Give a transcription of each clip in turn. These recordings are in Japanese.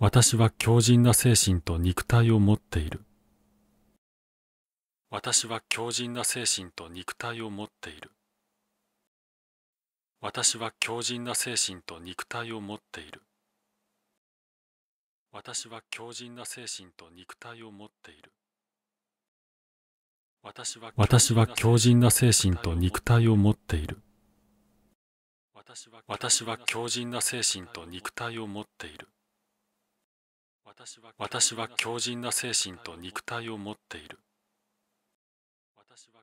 私は強靭な精神と肉体を持っている。私は強靭な精神と肉体を持っている。私は強靭な精神と肉体を持っている。私は強靭な精神と肉体を持っている。私は強靭な精神と肉体を持っている。私は強靭な精神と肉体を持っている。私は強靭な精神と肉体を持っている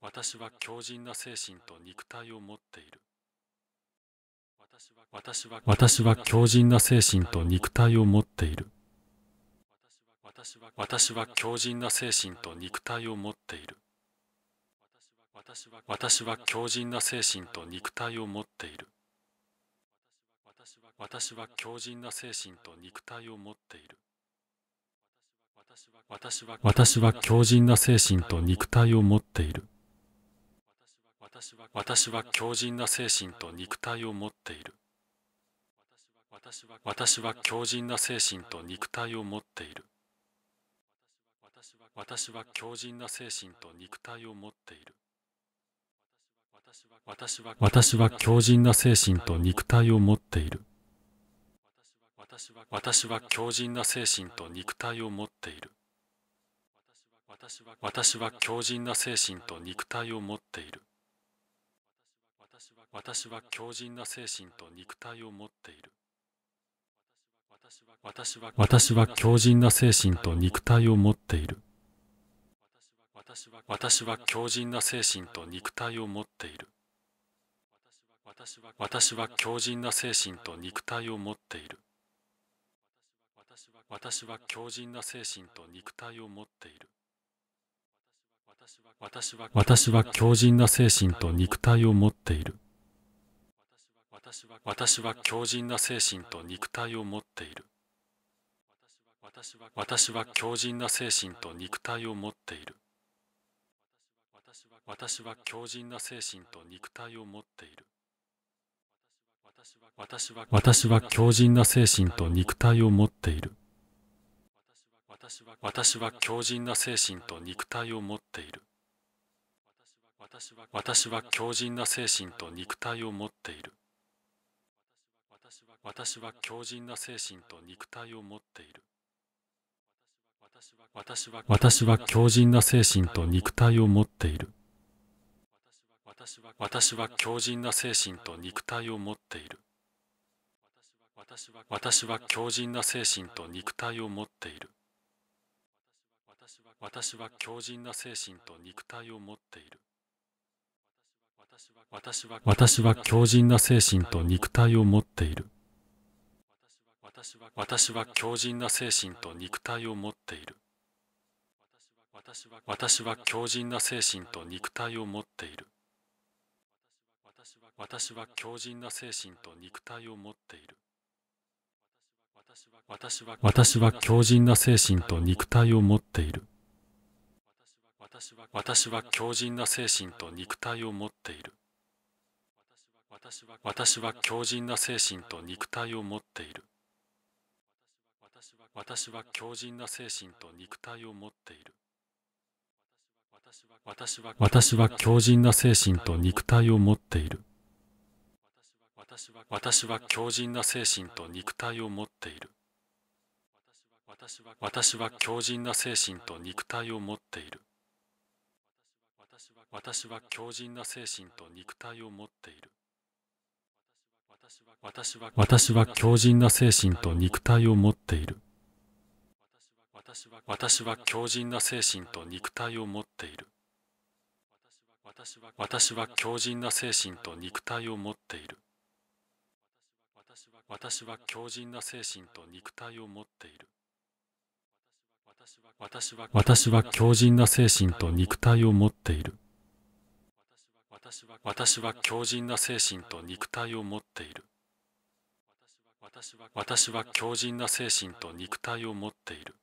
私は強靭な精神と肉体を持っている私は強靭な精神と肉体を持っている私は強靭な精神と肉体を持っている私は強靭な精神と肉体を持っている私は強靭な精神と肉体を持っている私は強靭な精神と肉体を持っている私は強靭な精神と肉体を持っている私は強靭な精神と肉体を持っている私は強靭な精神と肉体を持っている私は強靭な精神と肉体を持っている私は強靭な精神と肉体を持っている私は強靭な精神と肉体を持っている私は強靭な精神と肉体を持っている私は強靭な精神と肉体を持っている私は強靭な精神と肉体を持っている私は強靭な精神と肉体を持っている私は強靭な精神と肉体を持っている私は強靭な精神と肉体を持っている私は強靭な精神と肉体を持っている私は強靭な精神と肉体を持っている私は強靭な精神と肉体を持っている私は強靭な精神と肉体を持っている私は強靭な精神と肉体を持っている私は強靭な精神と肉体を持っている私は強靭な精神と肉体を持っている私は強靭な精神と肉体を持っている私は強靭な精神と肉体を持っている私は強靭な精神と肉体を持っている私は強靭な精神と肉体を持っている私は強靭な精神と肉体を持っている私は強靭な精神と肉体を持っている私は強靭な精神と肉体を持っている私は強靭な精神と肉体を持っている私は強靭な精神と肉体を持っている私は強靭な精神と肉体を持っている私は強靭な精神と肉体を持っている私は強靭な精神と肉体を持っている私は強靭な精神と肉体を持っている私は強靭な精神と肉体を持っている私は強靭な精神と肉体を持っている私は強靭な精神と肉体を持っている私は強靭な精神と肉体を持っている私は強靭な精神と肉体を持っている私は強靭な精神と肉体を持っている私は強靭な精神と肉体を持っている私は強靭な精神と肉体を持っている私は強靭な精神と肉体を持っている私は強靭な精神と肉体を持っている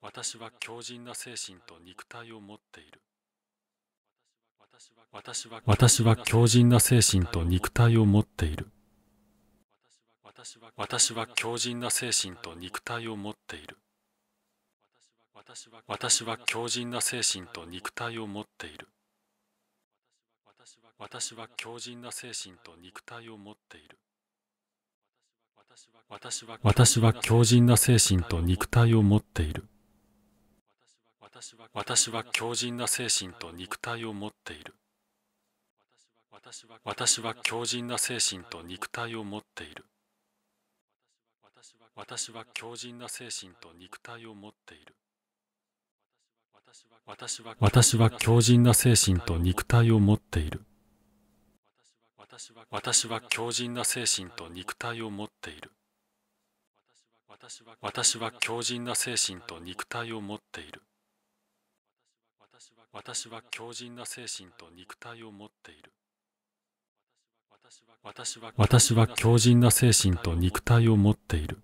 私は強靭な精神と肉体を持っている私は強靭な精神と肉体を持っている私は強靭な精神と肉体を持っている私は強靭な精神と肉体を持っている私は強靭な精神と肉体を持っている私は強靭な精神と肉体を持っている私は強靭な精神と肉体を持っている私は強靭な精神と肉体を持っている私は強靭な精神と肉体を持っている私は強靭な精神と肉体を持っている私は強靭な精神と肉体を持っている私は強靭な精神と肉体を持っている私は強靭な精神と肉体を持っている私は強靭な精神と肉体を持っている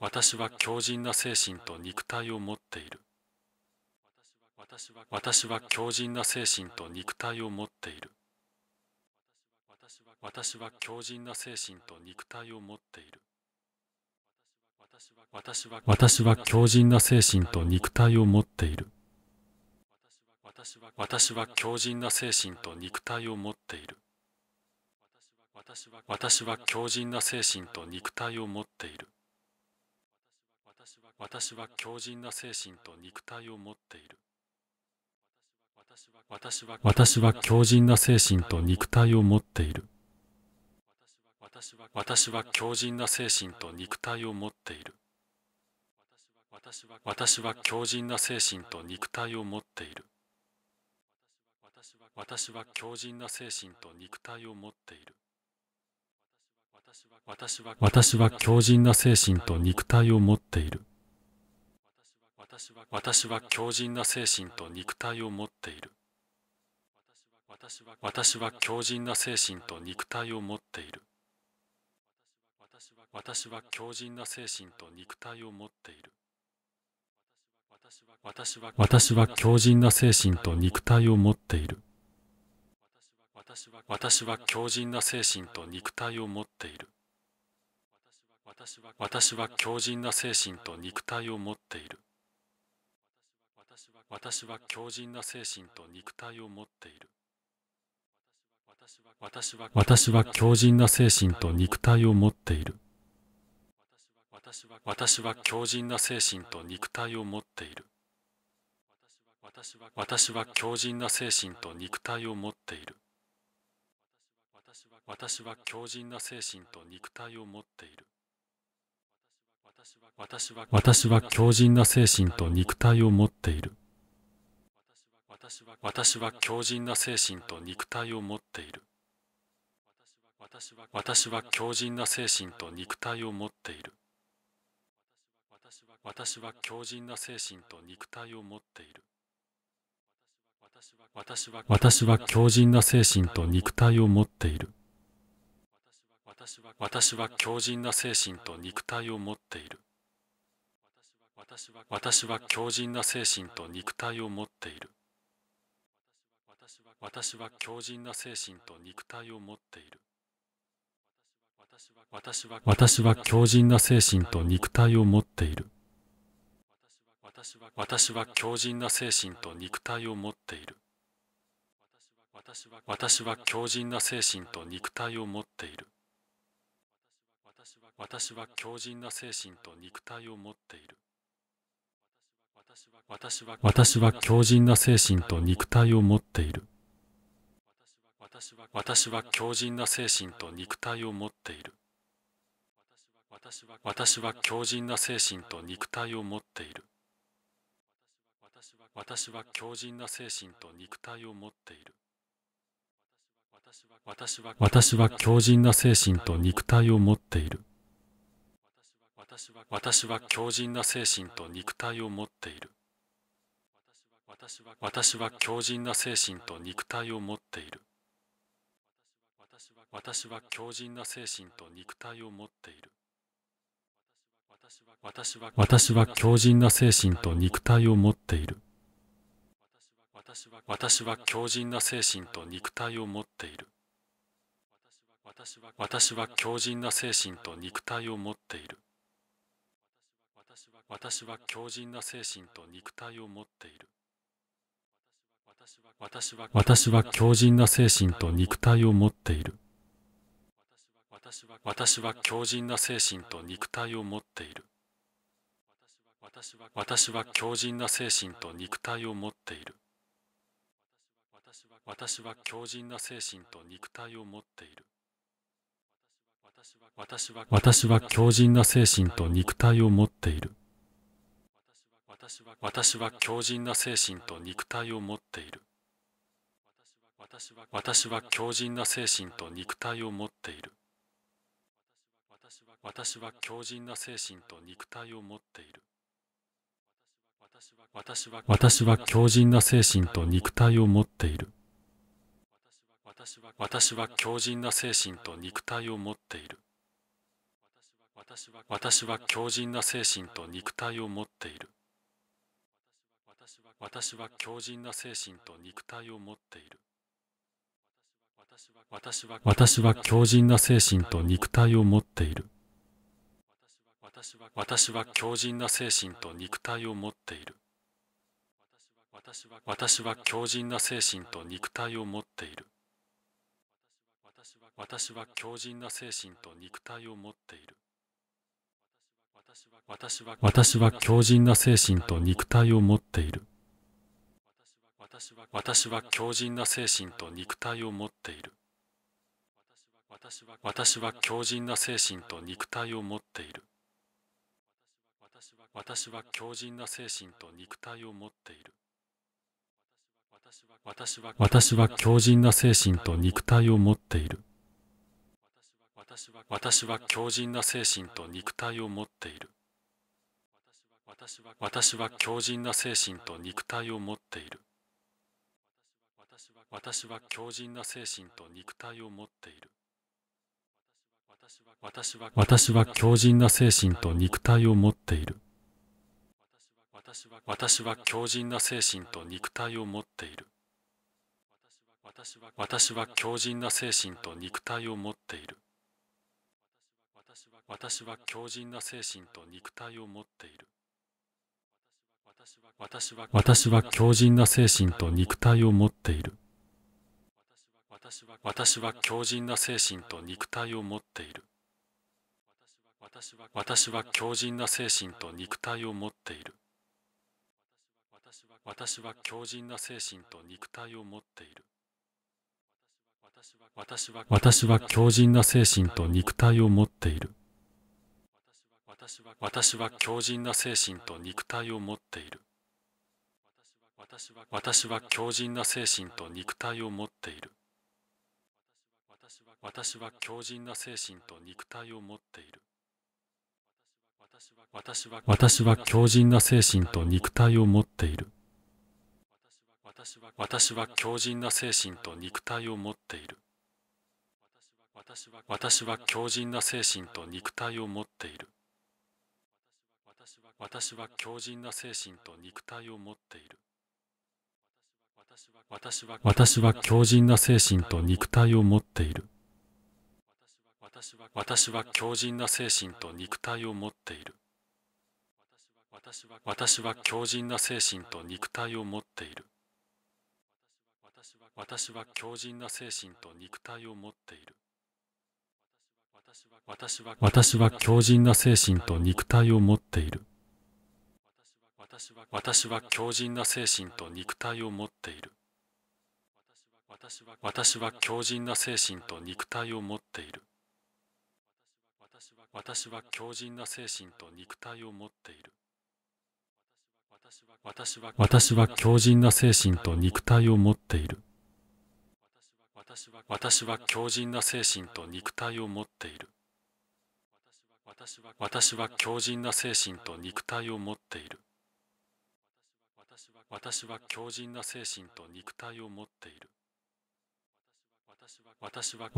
私は強靭な精神と肉体を持っている私は強靭な精神と肉体を持っている私は強靭な精神と肉体を持っている私は強靭な精神と肉体を持っている私は強靭な精神と肉体を持っている私は強靭な精神と肉体を持っている私は強靭な精神と肉体を持っている私は強靭な精神と肉体を持っている私は強靭な精神と肉体を持っている私は強靭な精神と肉体を持っている私は強靭な精神と肉体を持っている私は強靭な精神と肉体を持っている私は強靭な精神と肉体を持っている私は強靭な精神と肉体を持っている私は強靭な精神と肉体を持っている私は強靭な精神と肉体を持っている私は強靭な精神と肉体を持っている私は強靭な精神と肉体を持っている私は強靭な精神と肉体を持っている私は強靭な精神と肉体を持っている私は強靭な精神と肉体を持っている私は強靭な精神と肉体を持っている私は強靭な精神と肉体を持っている私は強靭な精神と肉体を持っている私は強靭な精神と肉体を持っている私は強靭な精神と肉体を持っている私は強靭な精神と肉体を持っている私は強靭な精神と肉体を持っている私は強靭な精神と肉体を持っている私は強靭な精神と肉体を持っている私は強靭な精神と肉体を持っている私は強靭な精神と肉体を持っている私は強靭な精神と肉体を持っている私は強靭な精神と肉体を持っている私は強靭な精神と肉体を持っている私は強靭な精神と肉体を持っている私は強靭な精神と肉体を持っている私は強靭な精神と肉体を持っている私は強靭な精神と肉体を持っている私は強靭な精神と肉体を持っている私は強靭な精神と肉体を持っている私は強靭な精神と肉体を持っている私は強靭な精神と肉体を持っている私は強靭な精神と肉体を持っている私は強靭な精神と肉体を持っている私は強靭な精神と肉体を持っている私は強靭な精神と肉体を持っている私は強靭な精神と肉体を持っている私は強靭な精神と肉体を持っている私は強靭な精神と肉体を持っている私は強靭な精神と肉体を持っている私は強靭な精神と肉体を持っている私は強靭な精神と肉体を持っている私は強靭な精神と肉体を持っている私は強靭な精神と肉体を持っている私は強靭な精神と肉体を持っている私は強靭な精神と肉体を持っている私は強靭な精神と肉体を持っている私は強靭な精神と肉体を持っている私は強靭な精神と肉体を持っている私は強靭な精神と肉体を持っている私は強靭な精神と肉体を持っている私は強靭な精神と肉体を持っている私は強靭な精神と肉体を持っている私は強靭な精神と肉体を持っている私は強靭な精神と肉体を持っている私は強靭な精神と肉体を持っている私は強靭な精神と肉体を持っている私は強靭な精神と肉体を持っている私は強靭な精神と肉体を持っている私は強靭な精神と肉体を持っている私は強靭な精神と肉体を持っている私は強靭な精神と肉体を持っている私は強靭な精神と肉体を持っている私は強靭な精神と肉体を持っている私は強靭な精神と肉体を持っている私は強靭な精神と肉体を持っている私は強靭な精神と肉体を持っている私は強靭な精神と肉体を持っている私は強靭な精神と肉体を持っている私は強靭な精神と肉体を持っている私は強靭な精神と肉体を持っている私は強靭な精神と肉体を持っている私は強靭な精神と肉体を持っている私は強靭な精神と肉体を持っている私は強靭な精神と肉体を持っている私は強靭な精神と肉体を持っている私は強靭な精神と肉体を持っている私は強靭な精神と肉体を持っている私は強靭な精神と肉体を持っている私は強靭な精神と肉体を持っている私は強靭な精神と肉体を持っている私は強靭な精神と肉体を持っている私は強靭な精神と肉体を持っている私は強靭な精神と肉体を持っている私は強靭な精神と肉体を持っている私は強靭な精神と肉体を持っている私は強靭な精神と肉体を持っている私は強靭な精神と肉体を持っている私は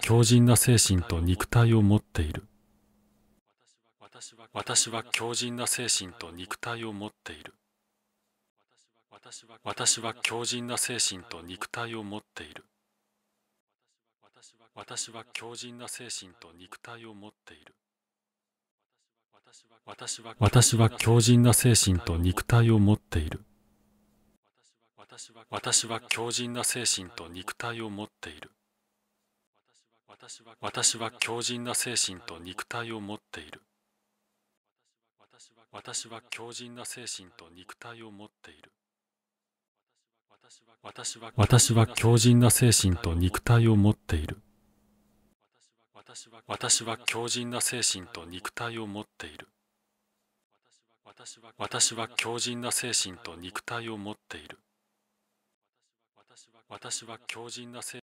強靭な精神と肉体を持っている私は強靭な精神と肉体を持っている私は強靭な精神と肉体を持っている私は強靭な精神と肉体を持っている私は強靭な精神と肉体を持っている私は強靭な精神と肉体を持っている私は強靭な精神と肉体を持っている私は強靭な精神と肉体を持っている私は強靭な精神と肉体を持っている私は強靭な精神と肉体を持っている私は強靭な精神と肉体を持っている私は私は強靭な性